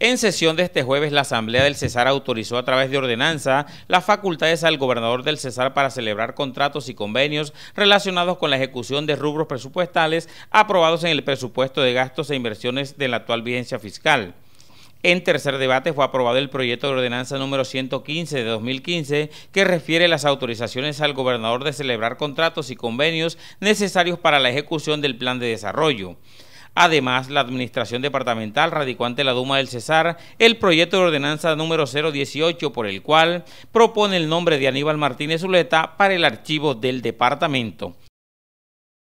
En sesión de este jueves, la Asamblea del Cesar autorizó a través de ordenanza las facultades al gobernador del Cesar para celebrar contratos y convenios relacionados con la ejecución de rubros presupuestales aprobados en el presupuesto de gastos e inversiones de la actual vigencia fiscal. En tercer debate fue aprobado el proyecto de ordenanza número 115 de 2015 que refiere las autorizaciones al gobernador de celebrar contratos y convenios necesarios para la ejecución del plan de desarrollo. Además, la Administración Departamental radicó ante la Duma del Cesar el proyecto de ordenanza número 018 por el cual propone el nombre de Aníbal Martínez Zuleta para el archivo del departamento.